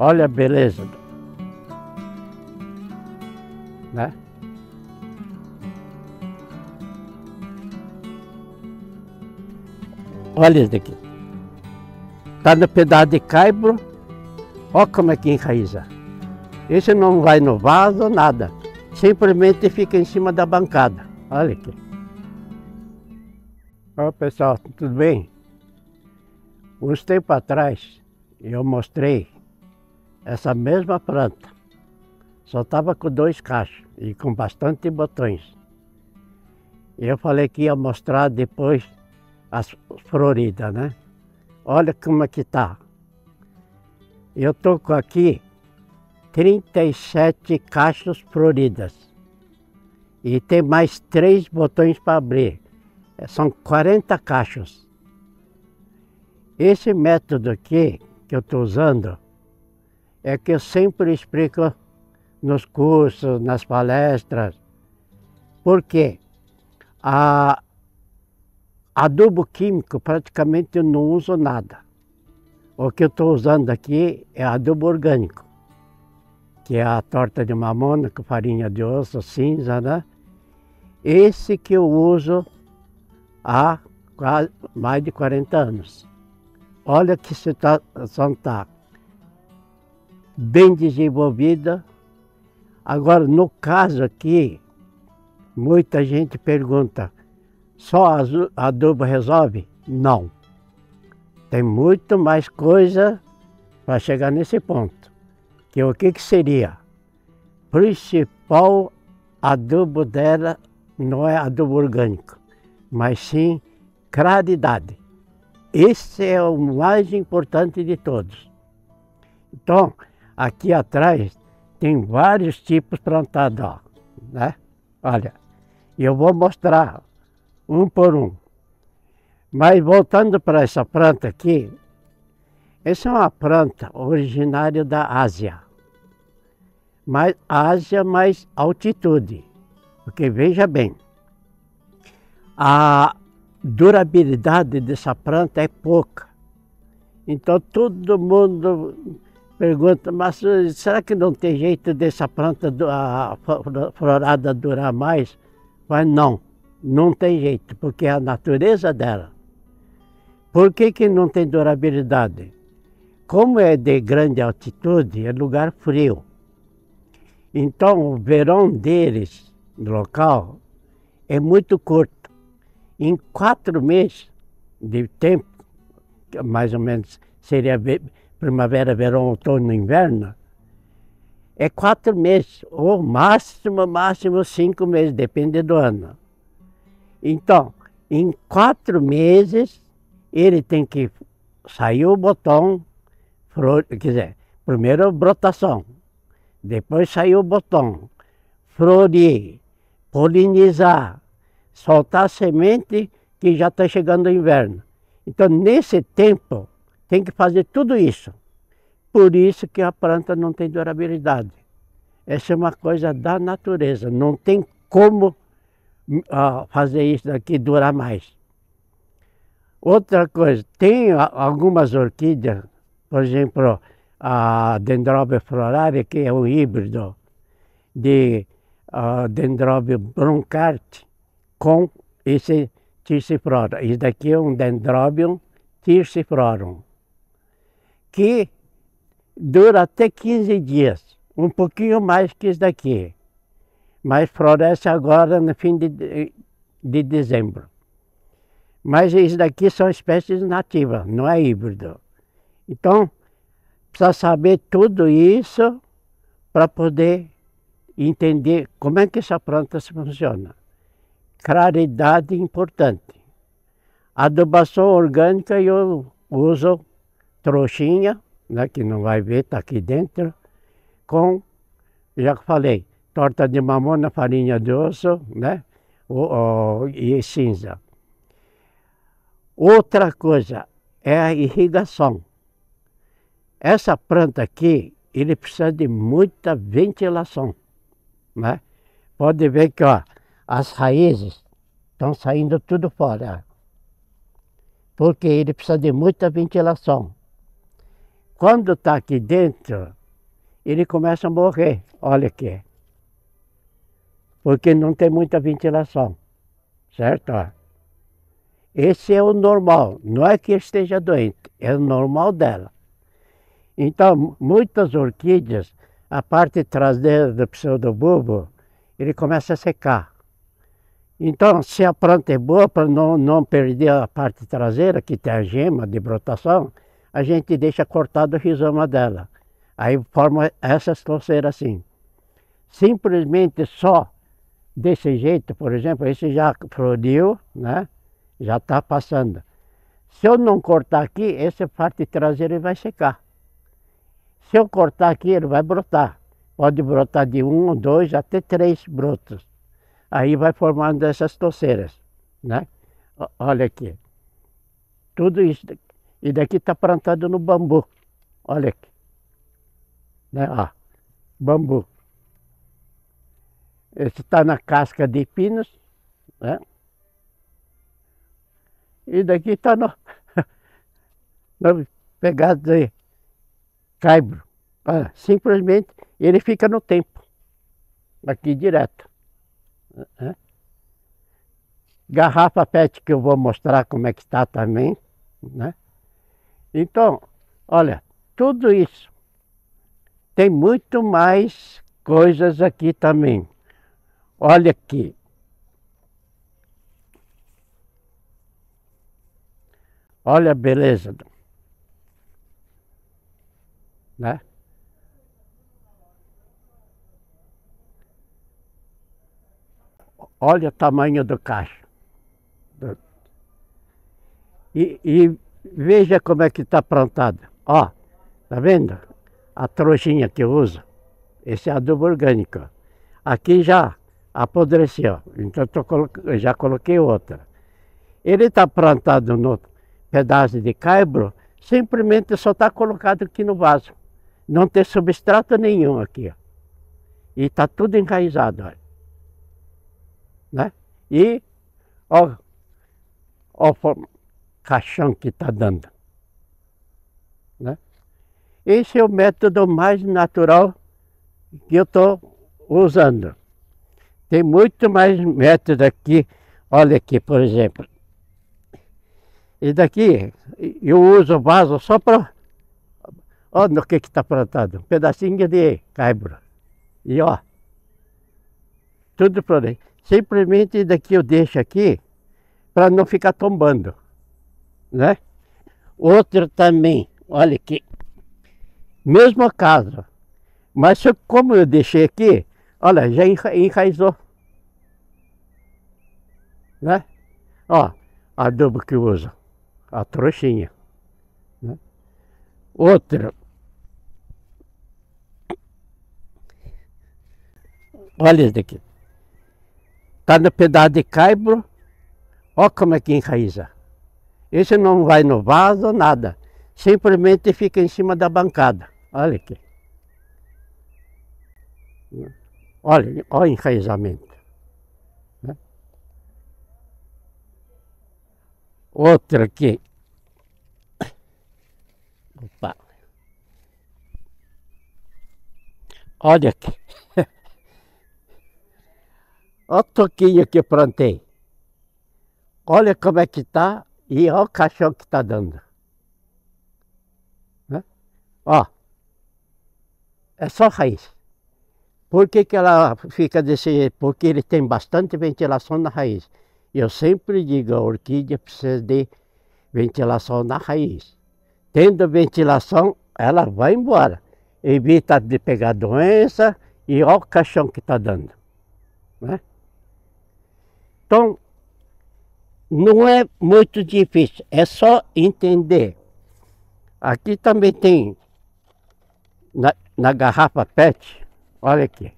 Olha a beleza. Né? Olha isso daqui. Tá no pedaço de caibro. Olha como é que enraiza. Esse não vai no vaso, nada. Simplesmente fica em cima da bancada. Olha aqui. Olá pessoal, tudo bem? Uns tempos atrás eu mostrei essa mesma planta. Só estava com dois cachos e com bastante botões. Eu falei que ia mostrar depois as floridas, né? Olha como é que tá. Eu tô com aqui 37 cachos floridas. E tem mais três botões para abrir. É, são 40 cachos. Esse método aqui que eu estou usando é que eu sempre explico nos cursos, nas palestras. Por quê? A, adubo químico praticamente eu não uso nada. O que eu estou usando aqui é adubo orgânico, que é a torta de mamona com farinha de osso, cinza, né? Esse que eu uso há quase, mais de 40 anos. Olha que situação está bem desenvolvida. Agora, no caso aqui, muita gente pergunta, só adubo resolve? Não. Tem muito mais coisa para chegar nesse ponto. Que o que, que seria? Principal adubo dela não é adubo orgânico, mas sim claridade. Esse é o mais importante de todos. Então, Aqui atrás tem vários tipos plantados, ó, né? Olha, eu vou mostrar um por um. Mas voltando para essa planta aqui, essa é uma planta originária da Ásia. Mas Ásia mais altitude. Porque veja bem, a durabilidade dessa planta é pouca. Então todo mundo pergunta, mas eh, será que não tem jeito dessa planta a florada durar mais? Mas não, não tem jeito, porque é a natureza dela. Por que, que não tem durabilidade? Como é de grande altitude, é lugar frio. Então o verão deles, no local, é muito curto. Em quatro meses de tempo, mais ou menos seria primavera, verão, outono, inverno, é quatro meses, ou máximo, máximo cinco meses, depende do ano. Então, em quatro meses, ele tem que sair o botão, quer dizer, primeiro brotação, depois sair o botão, florir, polinizar, soltar a semente que já está chegando o inverno. Então, nesse tempo, tem que fazer tudo isso. Por isso que a planta não tem durabilidade. Essa é uma coisa da natureza. Não tem como uh, fazer isso daqui durar mais. Outra coisa, tem algumas orquídeas, por exemplo, a Dendrobe floraria, que é um híbrido de uh, ah, Dendrobe broncarte com esse Tirciflorum. Isso daqui é um Dendrobium tirciflorum que dura até 15 dias, um pouquinho mais que isso daqui. Mas floresce agora no fim de, de dezembro. Mas isso daqui são espécies nativas, não é híbrido. Então, precisa saber tudo isso para poder entender como é que essa planta funciona. Claridade importante. Adubação orgânica eu uso trouxinha, né, que não vai ver, está aqui dentro, com, já falei, torta de mamona, farinha de osso, né, o, o, e cinza. Outra coisa é a irrigação. Essa planta aqui, ele precisa de muita ventilação, né? Pode ver que, ó, as raízes estão saindo tudo fora, porque ele precisa de muita ventilação. Quando está aqui dentro, ele começa a morrer. Olha aqui. Porque não tem muita ventilação. Certo? Esse é o normal. Não é que esteja doente, é o normal dela. Então, muitas orquídeas, a parte traseira do pseudobulbo, ele começa a secar. Então, se a planta é boa, para não, não perder a parte traseira, que tem a gema de brotação, a gente deixa cortado o rizoma dela. Aí forma essas torceiras assim. Simplesmente só desse jeito, por exemplo, esse já floriu, né? Já está passando. Se eu não cortar aqui, essa parte traseira vai secar. Se eu cortar aqui, ele vai brotar. Pode brotar de um, dois, até três brotos. Aí vai formando essas torceiras, né? Olha aqui. Tudo isso e daqui está plantado no bambu. Olha aqui. Né? Ó, bambu. Esse está na casca de pinos. Né? E daqui está no, no pegado de caibro. Ah, simplesmente ele fica no tempo, aqui direto. Garrafa PET que eu vou mostrar como é que está também, né? Então, olha, tudo isso. Tem muito mais coisas aqui também. Olha aqui. Olha a beleza. Né? Olha o tamanho do cacho. E, e Veja como é que está plantada. Ó, tá vendo? A trouxinha que eu uso. Esse é adubo orgânico. Aqui já apodreceu. Então eu já coloquei outra. Ele está plantado no pedaço de caibro, simplesmente só está colocado aqui no vaso. Não tem substrato nenhum aqui. Ó. E está tudo enraizado. Olha. Né? E, ó, ó, caixão que está dando. Né? Esse é o método mais natural que eu estou usando. Tem muito mais método aqui. Olha aqui, por exemplo. E daqui eu uso o vaso só para. Olha no que está plantado. Um pedacinho de caibro. E ó. Tudo por aí. Simplesmente daqui eu deixo aqui para não ficar tombando né? Outra também, olha aqui, mesma casa, mas como eu deixei aqui, olha, já enra enraizou, né? Ó, adubo que usa, a trouxinha, né? Outra, olha isso daqui, tá no pedaço de caibro, ó como é que enraiza. Esse não vai no vaso, nada. Simplesmente fica em cima da bancada. Olha aqui. Olha, olha o enraizamento. Né? Outra aqui. Opa. Olha aqui. Olha o toquinho que eu plantei. Olha como é que está e olha o caixão que está dando. Né? Ó, é só raiz. Por que, que ela fica desse jeito? Porque ele tem bastante ventilação na raiz. Eu sempre digo, a orquídea precisa de ventilação na raiz. Tendo ventilação, ela vai embora. Evita de pegar doença e olha o caixão que está dando. Né? Então, não é muito difícil, é só entender. Aqui também tem, na, na garrafa PET, olha aqui.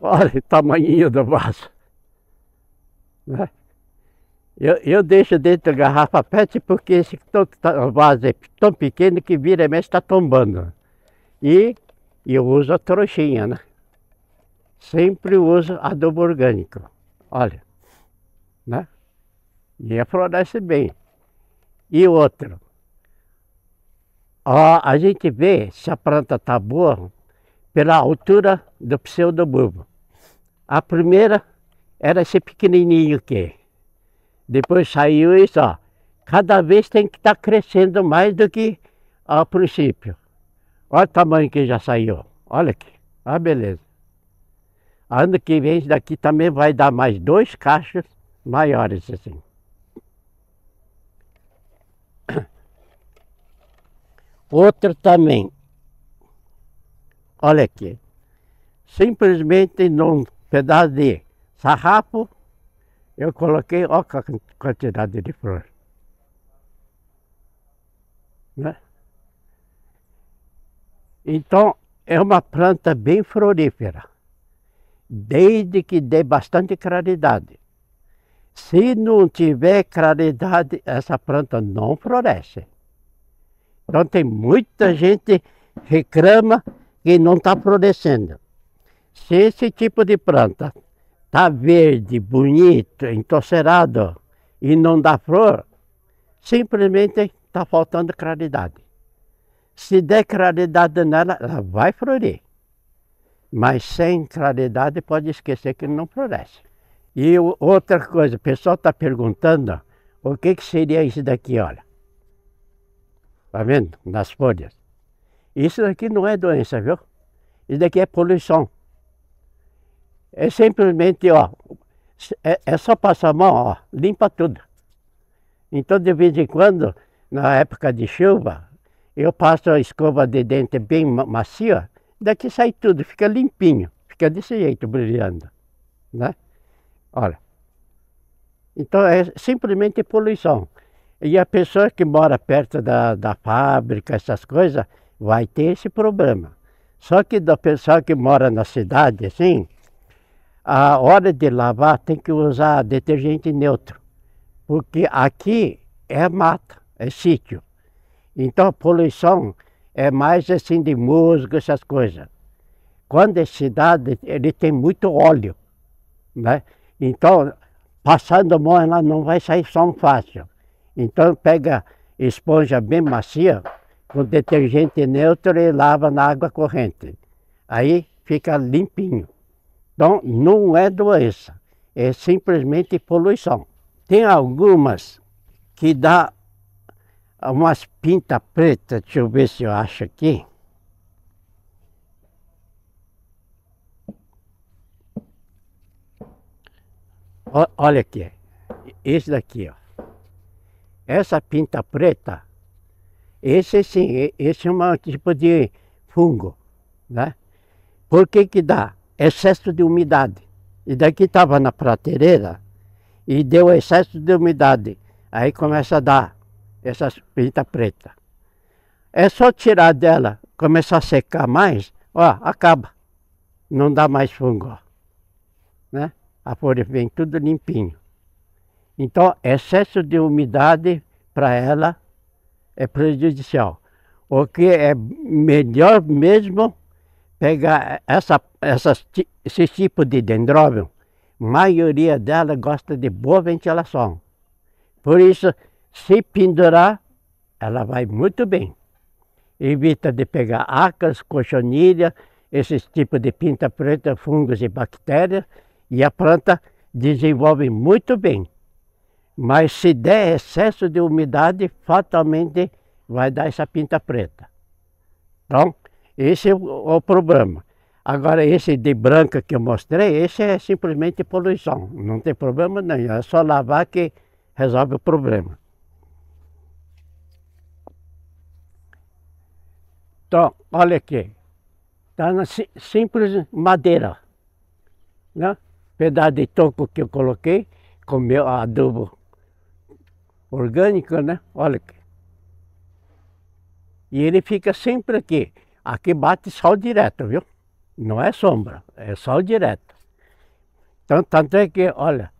Olha o tamanhinho do vaso. Né? Eu, eu, deixo dentro da garrafa PET porque esse vaso é tão pequeno que vira e mexe está tombando. E eu uso a trouxinha, né? Sempre uso adubo orgânico. Olha né? E floresce bem. E outro, a, a gente vê se a planta está boa pela altura do pseudobulbo. A primeira era esse pequenininho aqui. Depois saiu isso, ó. Cada vez tem que estar tá crescendo mais do que ao princípio. Olha o tamanho que já saiu. Olha aqui. Olha ah, beleza. Ano que vem, daqui também vai dar mais dois cachos maiores assim. Outro também. Olha aqui. Simplesmente num pedaço de sarrafo, eu coloquei, olha a quantidade de flor. Né? Então, é uma planta bem florífera, desde que dê bastante claridade. Se não tiver claridade, essa planta não floresce. Então tem muita gente reclama que não está florescendo. Se esse tipo de planta está verde, bonito, entorcerado e não dá flor, simplesmente está faltando claridade. Se der claridade nela, ela vai florir. Mas sem claridade pode esquecer que não floresce. E outra coisa, o pessoal está perguntando o que, que seria isso daqui, olha. Está vendo? Nas folhas. Isso daqui não é doença, viu? Isso daqui é poluição. É simplesmente, ó, é, é só passar a mão, ó, limpa tudo. Então, de vez em quando, na época de chuva, eu passo a escova de dente bem macia, daqui sai tudo, fica limpinho, fica desse jeito brilhando, né? Olha. Então é simplesmente poluição. E a pessoa que mora perto da, da fábrica, essas coisas, vai ter esse problema. Só que da pessoa que mora na cidade, assim, a hora de lavar tem que usar detergente neutro. Porque aqui é mata, é sítio. Então a poluição é mais assim de musgo, essas coisas. Quando é cidade, ele tem muito óleo, né? Então, passando a mão ela não vai sair som fácil. Então, pega esponja bem macia, com detergente neutro e lava na água corrente. Aí fica limpinho. Então, não é doença, é simplesmente poluição. Tem algumas que dá umas pintas pretas, deixa eu ver se eu acho aqui. olha aqui, esse daqui, ó. Essa pinta preta, esse sim, esse é um tipo de fungo, né? Por que que dá? Excesso de umidade. E daqui estava na prateleira e deu excesso de umidade. Aí começa a dar essa pinta preta. É só tirar dela, começar a secar mais, ó, acaba. Não dá mais fungo, ó a folha vem tudo limpinho. Então, excesso de umidade para ela é prejudicial. O que é melhor mesmo pegar essa, essas, esse tipo de dendróbio, maioria dela gosta de boa ventilação. Por isso, se pendurar, ela vai muito bem. Evita de pegar acas, cochonilha, esses tipos de pinta preta, fungos e bactérias, e a planta desenvolve muito bem. Mas se der excesso de umidade, fatalmente vai dar essa pinta preta. Então, esse é o, problema. Agora, esse de branca que eu mostrei, esse é simplesmente poluição. Não tem problema nenhum, é só lavar que resolve o problema. Então, olha aqui. Está na simples madeira. Né? pedaço de toco que eu coloquei, com meu adubo orgânico, né? Olha aqui. E ele fica sempre aqui. Aqui bate sol direto, viu? Não é sombra, é sol direto. Então, tanto é que, olha,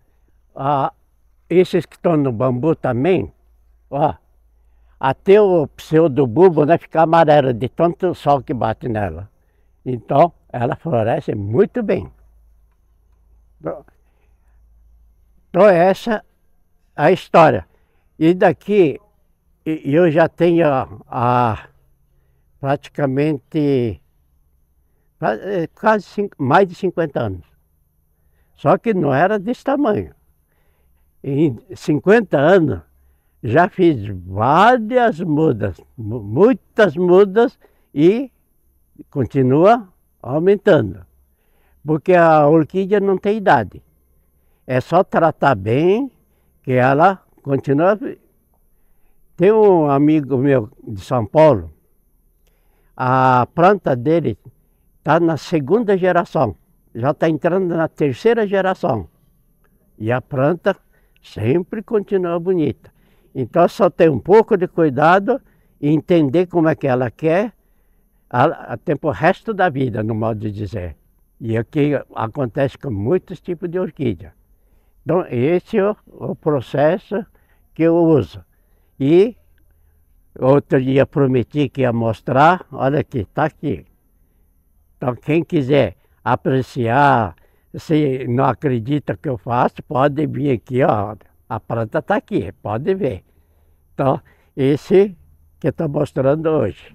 esses que estão no bambu também, ó, até o pseudo bulbo né, fica amarelo de tanto sol que bate nela. Então, ela floresce muito bem. Então, essa é a história. E daqui, eu já tenho a, praticamente é, quase mais de 50 anos. Só que não era desse tamanho. Em 50 anos, já fiz várias mudas, muitas mudas e continua aumentando porque a orquídea não tem idade. É só tratar bem que ela continua. Tem um amigo meu de São Paulo, a planta dele está na segunda geração, já está entrando na terceira geração. E a planta sempre continua bonita. Então só tem um pouco de cuidado e entender como é que ela quer a, tempo, o resto da vida, no modo de dizer. E aqui é acontece com muitos tipos de orquídea. Então, esse é o, processo que eu uso. E outro dia prometi que ia mostrar, olha aqui, está aqui. Então, quem quiser apreciar, se não acredita que eu faço, pode vir aqui, ó, a planta está aqui, pode ver. Então, esse que eu estou mostrando hoje.